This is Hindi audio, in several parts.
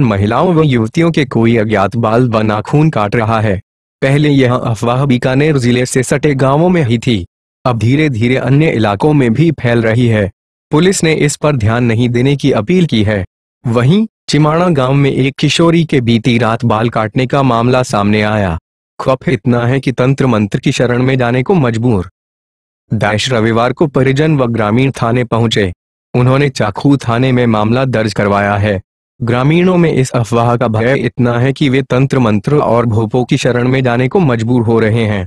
महिलाओं व युवतियों के कोई अज्ञात बाल व नाखून काट रहा है पहले यह अफवाह बीकानेर जिले से सटे गांवों में ही थी अब धीरे धीरे अन्य इलाकों में भी फैल रही है पुलिस ने इस पर ध्यान नहीं देने की अपील की है वहीं चिमाणा गांव में एक किशोरी के बीती रात बाल काटने का मामला सामने आया खफ इतना है कि तंत्र मंत्र की शरण में जाने को मजबूर दाइश रविवार को परिजन व ग्रामीण थाने पहुंचे उन्होंने चाकू थाने में मामला दर्ज करवाया है ग्रामीणों में इस अफवाह का भय इतना है कि वे तंत्र मंत्र और भोपो की शरण में जाने को मजबूर हो रहे हैं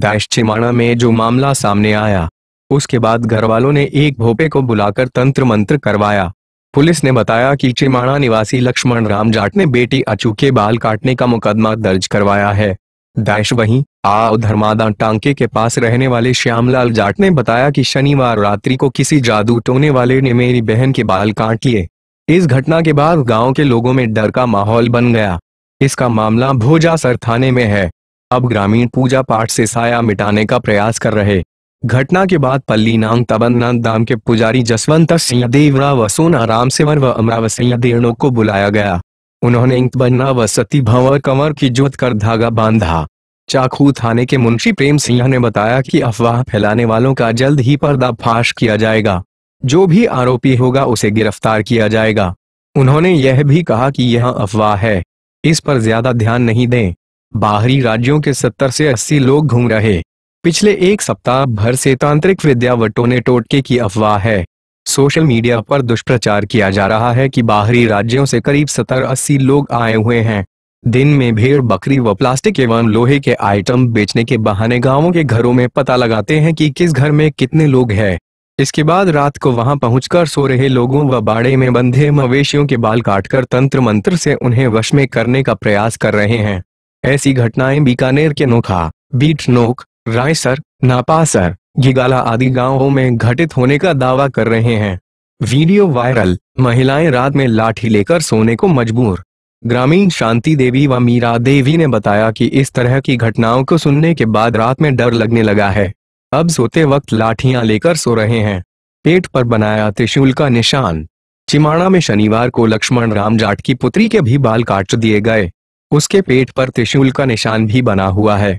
दाइश चिमाणा में जो मामला सामने आया उसके बाद घर वालों ने एक भोपे को बुलाकर तंत्र मंत्र करवाया पुलिस ने बताया कि चिमाणा निवासी लक्ष्मण राम जाट ने बेटी अचू के बाल काटने का मुकदमा दर्ज करवाया है दाइश वहीं आओ धर्मादा टांके के पास रहने वाले श्यामलाल जाट ने बताया कि शनिवार रात्रि को किसी जादू टोने वाले ने मेरी बहन के बाल काट लिए इस घटना के बाद गांव के लोगों में डर का माहौल बन गया इसका मामला भोजासर थाने में है अब ग्रामीण पूजा पाठ से साया मिटाने का प्रयास कर रहे घटना के बाद पल्ली नांग तबन्नाथ धाम के पुजारी जसवंत सिंह देवरा व सोना राम सेवर व अमराव सिंह देवनों को बुलाया गया उन्होंने इंकबन्ना व सती भंवर कंवर की जोत कर धागा बांधा चाकू थाने के मुंशी प्रेम सिंह ने बताया कि अफवाह फैलाने वालों का जल्द ही पर्दाफाश किया जाएगा जो भी आरोपी होगा उसे गिरफ्तार किया जाएगा उन्होंने यह भी कहा कि यह अफवाह है इस पर ज्यादा ध्यान नहीं दें बाहरी राज्यों के सत्तर से अस्सी लोग घूम रहे पिछले एक सप्ताह भर से तांत्रिक विद्यावटों ने टोटके की अफवाह है सोशल मीडिया पर दुष्प्रचार किया जा रहा है कि बाहरी राज्यों से करीब सत्तर अस्सी लोग आए हुए हैं दिन में भेड़ बकरी व प्लास्टिक एवं लोहे के आइटम बेचने के बहाने गांवों के घरों में पता लगाते हैं कि किस घर में कितने लोग हैं इसके बाद रात को वहां पहुंचकर सो रहे लोगों व बाड़े में बंधे मवेशियों के बाल काटकर तंत्र मंत्र से उन्हें वश में करने का प्रयास कर रहे हैं ऐसी घटनाएं बीकानेर के नोखा बीट नोक रायसर नापासर गिगाला आदि गांवों में घटित होने का दावा कर रहे हैं वीडियो वायरल महिलाएं रात में लाठी लेकर सोने को मजबूर ग्रामीण शांति देवी व मीरा देवी ने बताया कि इस तरह की घटनाओं को सुनने के बाद रात में डर लगने लगा है अब सोते वक्त लाठियां लेकर सो रहे हैं पेट पर बनाया त्रिशूल का निशान चिमाड़ा में शनिवार को लक्ष्मण राम जाट की पुत्री के भी बाल काट दिए गए उसके पेट पर त्रिशूल का निशान भी बना हुआ है